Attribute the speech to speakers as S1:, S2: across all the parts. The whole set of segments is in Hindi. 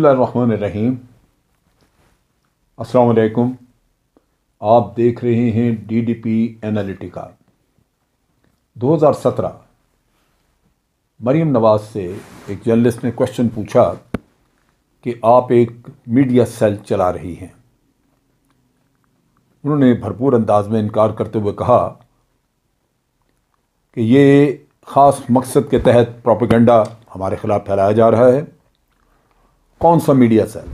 S1: बसमीम असलकुम आप देख रहे हैं डीडीपी एनालिटिका 2017 मरीम नवाज से एक जर्नलिस्ट ने क्वेश्चन पूछा कि आप एक मीडिया सेल चला रही हैं उन्होंने भरपूर अंदाज में इनकार करते हुए कहा कि ये ख़ास मकसद के तहत प्रोपेगेंडा हमारे ख़िलाफ़ फैलाया जा रहा है कौन सा मीडिया सेल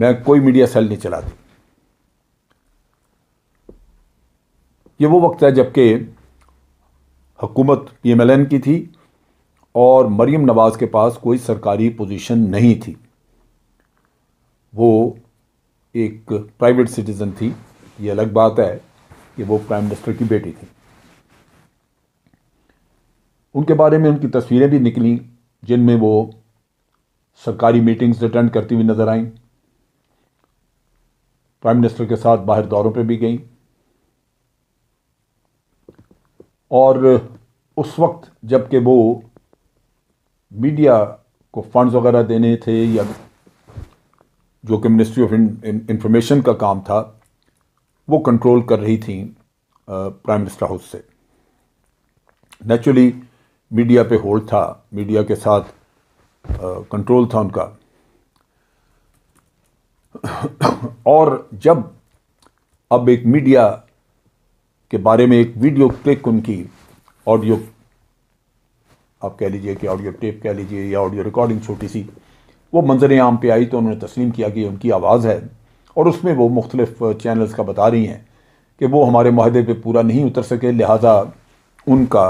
S1: मैं कोई मीडिया सेल नहीं चलाती ये वो वक्त है जबकि हुकूमत पीएमएलएन की थी और मरीम नवाज़ के पास कोई सरकारी पोजीशन नहीं थी वो एक प्राइवेट सिटीज़न थी ये अलग बात है कि वो प्राइम मिनिस्टर की बेटी थी उनके बारे में उनकी तस्वीरें भी निकली जिनमें वो सरकारी मीटिंग्स अटेंड करती हुई नज़र आईं प्राइम मिनिस्टर के साथ बाहर दौरों पे भी गईं और उस वक्त जबकि वो मीडिया को फंड्स वगैरह देने थे या जो कि मिनिस्ट्री ऑफ इंफॉर्मेशन का काम था वो कंट्रोल कर रही थी प्राइम मिनिस्टर हाउस से नेचुरली मीडिया पे होल्ड था मीडिया के साथ कंट्रोल था उनका और जब अब एक मीडिया के बारे में एक वीडियो क्लिक उनकी ऑडियो आप कह लीजिए कि ऑडियो टेप कह लीजिए या ऑडियो रिकॉर्डिंग छोटी सी वो मंजर आम पे आई तो उन्होंने तस्लीम किया कि उनकी आवाज़ है और उसमें वो मुख्तलिफ चैनल्स का बता रही हैं कि वो हमारे माहदे पे पूरा नहीं उतर सके लिहाजा उनका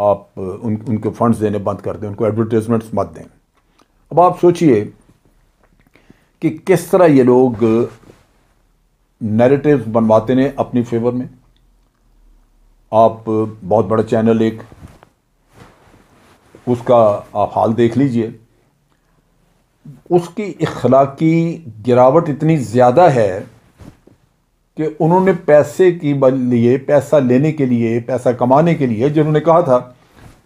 S1: आप उन उनके फंड्स देने बंद कर दें उनको एडवर्टीज़मेंट्स मत दें अब आप सोचिए कि किस तरह ये लोग नैरेटिव बनवाते हैं अपनी फेवर में आप बहुत बड़ा चैनल एक उसका आप हाल देख लीजिए उसकी इखलाकी गिरावट इतनी ज़्यादा है कि उन्होंने पैसे की लिए पैसा लेने के लिए पैसा कमाने के लिए जिन्होंने कहा था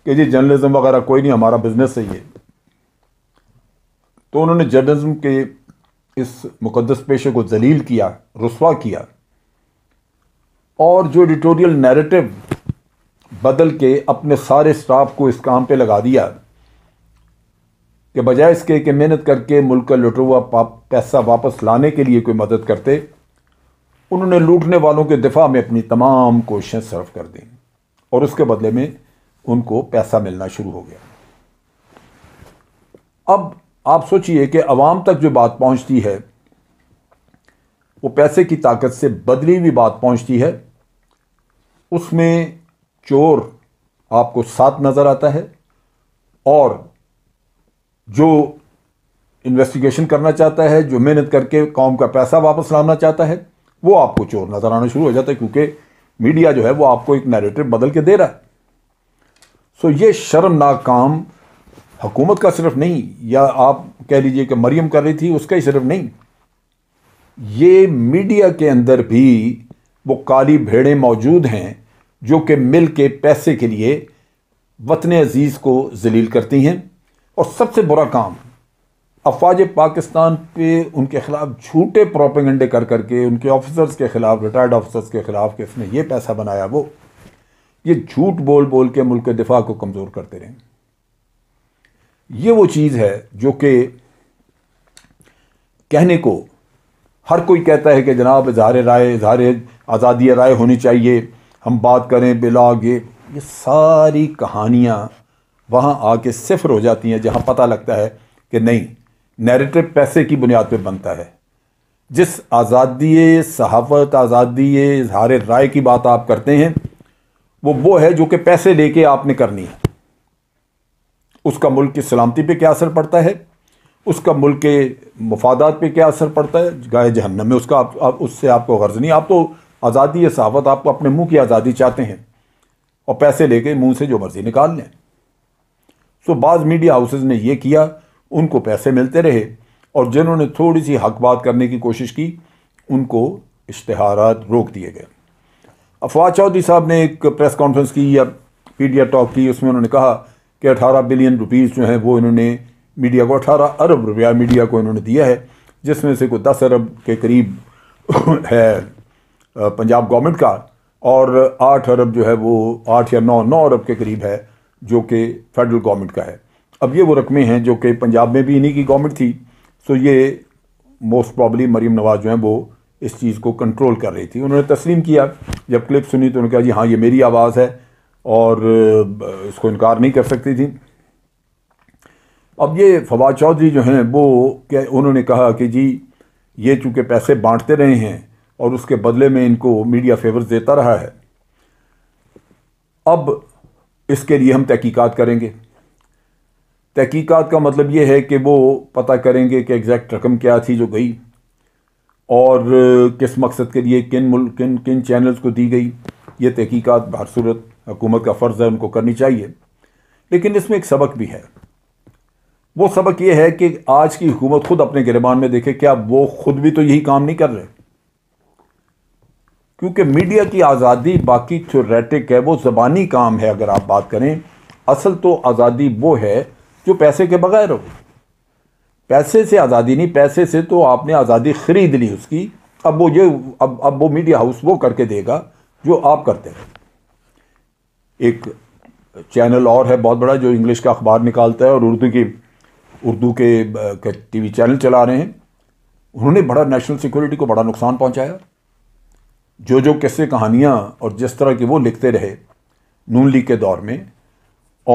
S1: कि जी जर्नलिज्म वगैरह कोई नहीं हमारा बिज़नेस है ये तो उन्होंने जर्नलिज्म के इस मुकदस पेशे को जलील किया रसवा किया और जो एडिटोरियल नैरेटिव बदल के अपने सारे स्टाफ को इस काम पे लगा दिया के बजाय इसके कि मेहनत करके मुल्क का लुटा हुआ पैसा वापस लाने के लिए कोई मदद करते उन्होंने लूटने वालों के दिफा में अपनी तमाम कोशिशें सर्व कर दी और उसके बदले में उनको पैसा मिलना शुरू हो गया अब आप सोचिए कि अवाम तक जो बात पहुंचती है वो पैसे की ताकत से बदली हुई बात पहुंचती है उसमें चोर आपको साथ नज़र आता है और जो इन्वेस्टिगेशन करना चाहता है जो मेहनत करके कौम का पैसा वापस लाना चाहता है वो आपको चोर नज़र आना शुरू हो जाता है क्योंकि मीडिया जो है वो आपको एक नैरेटिव बदल के दे रहा है सो ये शर्मनाक काम हुकूमत का सिर्फ नहीं या आप कह लीजिए कि मरियम कर रही थी उसका ही सिर्फ नहीं ये मीडिया के अंदर भी वो काली भेड़े मौजूद हैं जो कि मिल के पैसे के लिए वतन अजीज़ को जलील करती हैं और सबसे बुरा काम अफवाज पाकिस्तान पे उनके ख़िलाफ़ झूठे प्रोपेगेंडे कर करके उनके ऑफिसर्स के ख़िलाफ़ रिटायर्ड ऑफिसर्स के ख़िलाफ़ कि इसने ये पैसा बनाया वो ये झूठ बोल बोल के मुल्क के दिफा को कमज़ोर करते रहें ये वो चीज़ है जो कि कहने को हर कोई कहता है कि जनाब इजहार राय इजहार आज़ादी राय होनी चाहिए हम बात करें बिलाग ये ये सारी कहानियाँ वहाँ आके सिफर हो जाती हैं जहाँ पता लगता है कि नहीं नैरेटिव पैसे की बुनियाद पर बनता है जिस आज़ादी सहाफ़त आज़ादी इजहार राय की बात आप करते हैं वो वो है जो कि पैसे लेके आपने करनी है उसका मुल्क की सलामती पे क्या असर पड़ता है उसका मुल्क के मफादात पे क्या असर पड़ता है गाय जहन्नम में उसका आप, आप उससे आपको गर्ज नहीं आप तो आज़ादी या सहावत आपको अपने मुंह की आज़ादी चाहते हैं और पैसे लेके मुंह से जो मर्ज़ी निकाल लें तो बाज़ मीडिया हाउसेज ने यह किया उनको पैसे मिलते रहे और जिन्होंने थोड़ी सी हक बात करने की कोशिश की उनको इश्तहार रोक दिए गए अफवाज चौधरी साहब ने एक प्रेस कॉन्फ्रेंस की या पीडिया टॉक की उसमें उन्होंने कहा कि 18 बिलियन रुपीज़ जो हैं वो इन्होंने मीडिया को 18 अरब रुपया मीडिया को इन्होंने दिया है जिसमें से कोई दस अरब के करीब है पंजाब गवर्नमेंट का और आठ अरब जो है वो आठ या नौ नौ अरब के करीब है जो कि फेडरल गवर्नमेंट का है अब ये वो रकमें हैं जो कि पंजाब में भी इन्हीं की गवर्नमेंट थी सो तो ये मोस्ट प्रॉबली मरीम नवाज़ जो हैं वो इस चीज़ को कंट्रोल कर रही थी उन्होंने तस्लीम किया जब क्लिप सुनी तो उन्होंने कहा जी हाँ ये मेरी आवाज़ है और इसको इनकार नहीं कर सकती थी अब ये फवाद चौधरी जो हैं वो क्या उन्होंने कहा कि जी ये चूँकि पैसे बांटते रहे हैं और उसके बदले में इनको मीडिया फेवर्स देता रहा है अब इसके लिए हम तहकीकात करेंगे तहकीकात का मतलब ये है कि वो पता करेंगे कि एग्जैक्ट रकम क्या थी जो गई और किस मकसद के लिए किन मुल्क किन किन चैनल्स को दी गई ये तहकीकात बहर सूरत हुकूमत का फ़र्ज़ है उनको करनी चाहिए लेकिन इसमें एक सबक भी है वो सबक ये है कि आज की हुकूमत खुद अपने गिरबान में देखे क्या वो खुद भी तो यही काम नहीं कर रहे क्योंकि मीडिया की आज़ादी बाकी थ्योरेटिक है वो ज़बानी काम है अगर आप बात करें असल तो आज़ादी वो है जो पैसे के बगैर हो पैसे से आज़ादी नहीं पैसे से तो आपने आज़ादी ख़रीद ली उसकी अब वो ये अब अब वो मीडिया हाउस वो करके देगा जो आप करते हैं एक चैनल और है बहुत बड़ा जो इंग्लिश का अखबार निकालता है और उर्दू की उर्दू के टीवी चैनल चला रहे हैं उन्होंने बड़ा नेशनल सिक्योरिटी को बड़ा नुकसान पहुंचाया जो जो कैसे कहानियाँ और जिस तरह के वो लिखते रहे नून लीग के दौर में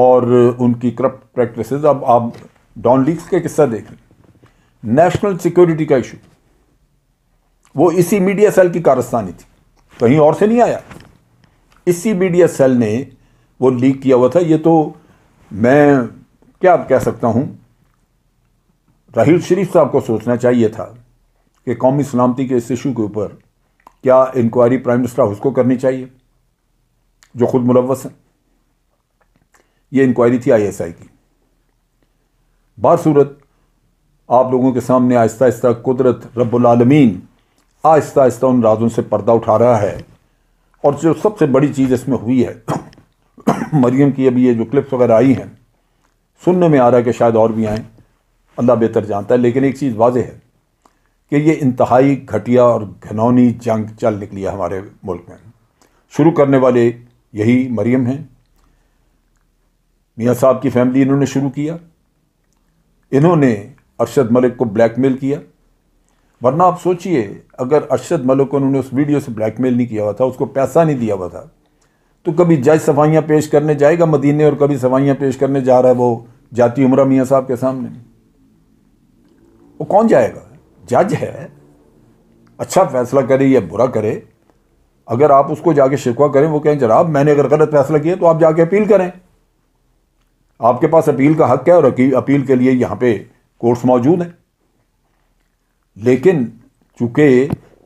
S1: और उनकी करप्ट प्रैक्टिस अब आप डॉन लीग्स के किस्सा देख लें नेशनल सिक्योरिटी का इशू वो इसी मीडिया सेल की कारस्तानी थी कहीं और से नहीं आया इसी मीडिया सेल ने वो लीक किया हुआ था ये तो मैं क्या कह सकता हूँ राहुल शरीफ साहब को सोचना चाहिए था कि कौमी सलामती के इस इशू के ऊपर क्या इंक्वायरी प्राइम मिनिस्टर हाउस को करनी चाहिए जो खुद मुलवस हैं ये इंक्वायरी थी आईएसआई की बार सूरत आप लोगों के सामने आहिस्ता आहिस्ता कुदरत रबालमीन आहिस्ता आहिस्ता उन राजों से पर्दा उठा रहा है और जो सबसे बड़ी चीज़ इसमें हुई है मरियम की अभी ये जो क्लिप्स वगैरह आई हैं सुनने में आ रहा है कि शायद और भी आएँ अल्लाह बेहतर जानता है लेकिन एक चीज़ वाज है कि ये इंतहाई घटिया और घनौनी जंग चल निकली है हमारे मुल्क में शुरू करने वाले यही मरियम हैं मियाँ साहब की फैमिली इन्होंने शुरू किया इन्होंने अरशद मलिक को ब्लैकमेल किया वरना आप सोचिए अगर अरशद को उन्होंने उस वीडियो से ब्लैकमेल नहीं किया हुआ था उसको पैसा नहीं दिया हुआ था तो कभी जज सफाइयाँ पेश करने जाएगा मदीने और कभी सफाइयाँ पेश करने जा रहा है वो जाती उम्र मियाँ साहब के सामने वो कौन जाएगा जज है अच्छा फैसला करे या बुरा करे अगर आप उसको जाके शिकवा करें वो कहें जनाब मैंने अगर गलत फैसला किया तो आप जाके अपील करें आपके पास अपील का हक है और अपील के लिए यहाँ पे कोर्ट्स मौजूद हैं लेकिन चूँकि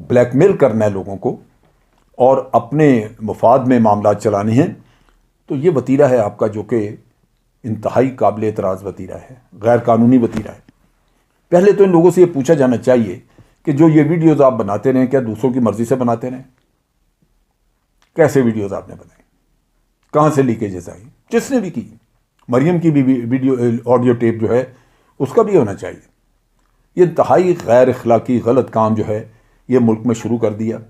S1: ब्लैकमेल करना है लोगों को और अपने मफाद में मामला चलाने हैं तो ये वतीरा है आपका जो कि इंतहाई काबिल एतराज़ वतीरा है गैर कानूनी वतीरा है पहले तो इन लोगों से ये पूछा जाना चाहिए कि जो ये वीडियोज़ आप बनाते रहें क्या दूसरों की मर्ज़ी से बनाते रहें कैसे वीडियोज़ आपने बनाए कहाँ से लीकेजेस आई जिसने भी की मरियम की भी वीडियो ऑडियो टेप जो है उसका भी होना चाहिए ये इंतहाई गैर अखलाकी गलत काम जो है ये मुल्क में शुरू कर दिया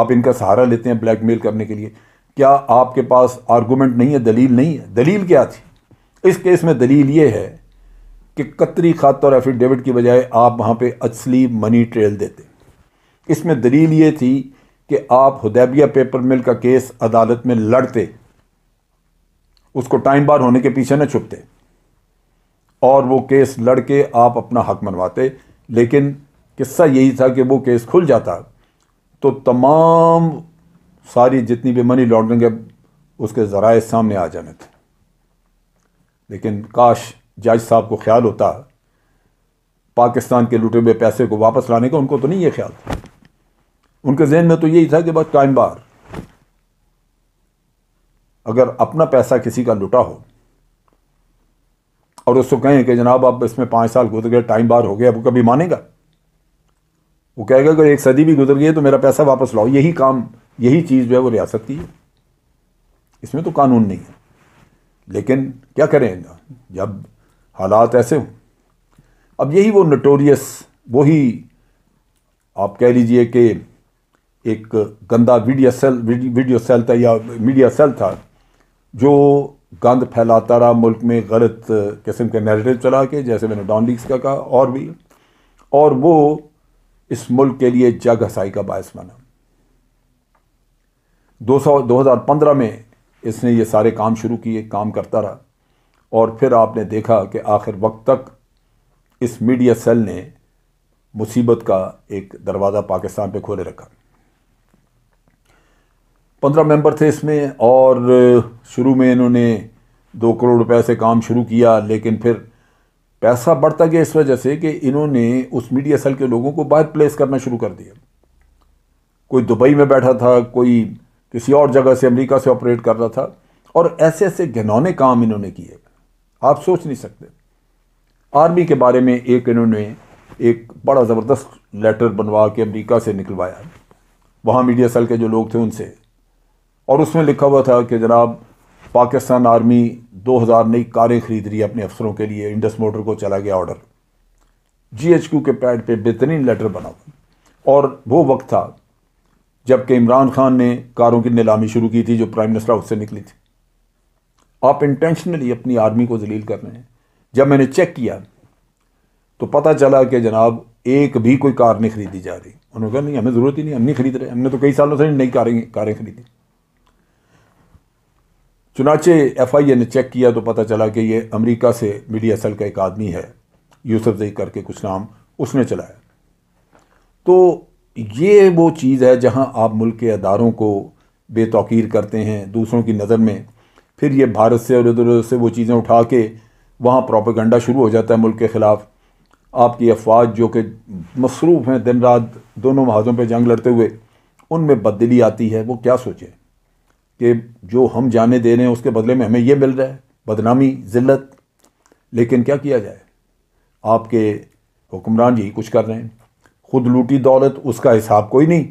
S1: आप इनका सहारा लेते हैं ब्लैक मेल करने के लिए क्या आपके पास आर्गूमेंट नहीं है दलील नहीं है दलील क्या थी इस केस में दलील ये है कि कतरी खात और एफिडेविट की बजाय आप वहाँ पे असली मनी ट्रेल देते इसमें दलील ये थी कि आप हदैबिया पेपर मिल का केस अदालत में लड़ते उसको टाइम बार होने के पीछे न छुपते और वो केस लड़ के आप अपना हक मनवाते लेकिन किस्सा यही था कि वो केस खुल जाता तो तमाम सारी जितनी भी मनी लॉन्ड्रिंग है उसके ज़राए सामने आ जाने थे लेकिन काश जज साहब को ख्याल होता पाकिस्तान के लुटे हुए पैसे को वापस लाने का उनको तो नहीं ये ख्याल था उनके जहन में तो यही था कि बस टाइम बार अगर अपना पैसा किसी का लुटा हो और उसको कहें कि जनाब अब इसमें पाँच साल गुजर गए टाइम बार हो गया वो कभी मानेगा वो कहेगा अगर एक सदी भी गुजर गई है तो मेरा पैसा वापस लाओ यही काम यही चीज़ जो है वो रियासत की है इसमें तो कानून नहीं है लेकिन क्या करें जब हालात ऐसे हों अब यही वो नटोरियस वही आप कह लीजिए कि एक गंदा वीडियो सेल वीडियो सेल था या मीडिया सेल था जो गंद फैलाता रहा मुल्क में गलत किस्म के नैरेटिव चला के जैसे मैंने डॉन लीग्स का कहा और भी और वो इस मुल्क के लिए जग हसाई का बायस बना दो सौ दो हज़ार पंद्रह में इसने ये सारे काम शुरू किए काम करता रहा और फिर आपने देखा कि आखिर वक्त तक इस मीडिया सेल ने मुसीबत का एक दरवाज़ा पाकिस्तान पे खोले रखा पंद्रह मेंबर थे इसमें और शुरू में इन्होंने दो करोड़ रुपए से काम शुरू किया लेकिन फिर पैसा बढ़ता गया इस वजह से कि इन्होंने उस मीडिया सेल के लोगों को बाहर प्लेस करना शुरू कर दिया कोई दुबई में बैठा था कोई किसी और जगह से अमेरिका से ऑपरेट कर रहा था और ऐसे ऐसे घिनौने काम इन्होंने किए आप सोच नहीं सकते आर्मी के बारे में एक इन्होंने एक बड़ा ज़बरदस्त लेटर बनवा के अमेरिका से निकलवाया वहाँ मीडिया सेल के जो लोग थे उनसे और उसमें लिखा हुआ था कि जनाब पाकिस्तान आर्मी 2000 नई कारें खरीद रही है अपने अफसरों के लिए इंडस मोटर को चला गया ऑर्डर जीएचक्यू के पैड पे बेहतरीन लेटर बना हुआ और वो वक्त था जबकि इमरान खान ने कारों की नीलामी शुरू की थी जो प्राइम मिनिस्टर हाउस से निकली थी आप इंटेंशनली अपनी आर्मी को जलील कर रहे हैं जब मैंने चेक किया तो पता चला कि जनाब एक भी कोई कार नहीं खरीदी जा रही उन्होंने कहा नहीं हमें ज़रूरत ही नहीं हम नहीं खरीद रहे हमने तो कई सालों से नई कारें कारें खरीदी चुनाचे एफआईए ने चेक किया तो पता चला कि ये अमेरिका से मीडिया असल का एक आदमी है यूसुफ जई करके कुछ नाम उसने चलाया तो ये वो चीज़ है जहाँ आप मुल्क के अदारों को बेतौकीर करते हैं दूसरों की नज़र में फिर ये भारत से और इधर उधर से वो चीज़ें उठा के वहाँ प्रोपेगंडा शुरू हो जाता है मुल्क के ख़िलाफ़ आपकी अफवाज जो कि मसरूफ़ हैं दिन रात दोनों महाजों पर जंग लड़ते हुए उनमें बदली आती है वो क्या सोचें कि जो हम जाने दे रहे हैं उसके बदले में हमें ये मिल रहा है बदनामी ज़िल्लत लेकिन क्या किया जाए आपके हुक्मरान यही कुछ कर रहे हैं खुद लूटी दौलत उसका हिसाब कोई नहीं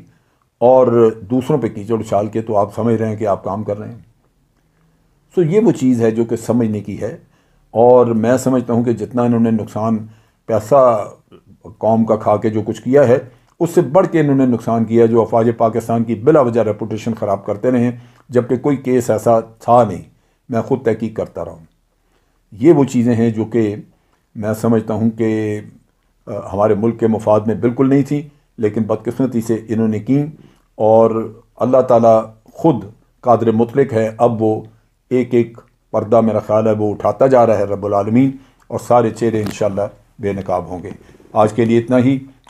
S1: और दूसरों पे कीचड़ उछाल के तो आप समझ रहे हैं कि आप काम कर रहे हैं सो ये वो चीज़ है जो कि समझने की है और मैं समझता हूँ कि जितना इन्होंने नुकसान पैसा कौम का खा के जो कुछ किया है उससे बढ़ के इन्होंने नुकसान किया जो अफवाज पाकिस्तान की बिला वजह रेपूटेशन ख़राब करते रहे जबकि कोई केस ऐसा था नहीं मैं ख़ुद तहकीक करता रहा हूँ ये वो चीज़ें हैं जो कि मैं समझता हूँ कि हमारे मुल्क के मफाद में बिल्कुल नहीं थी लेकिन बदकस्मती से इन्होंने की और अल्लाह ताला ख़ुद कादर मुतलक है अब वो एक एक पर्दा मेरा ख्याल है वो उठाता जा रहा है रबालमीन और सारे चेहरे इन बेनकाब होंगे आज के लिए इतना ही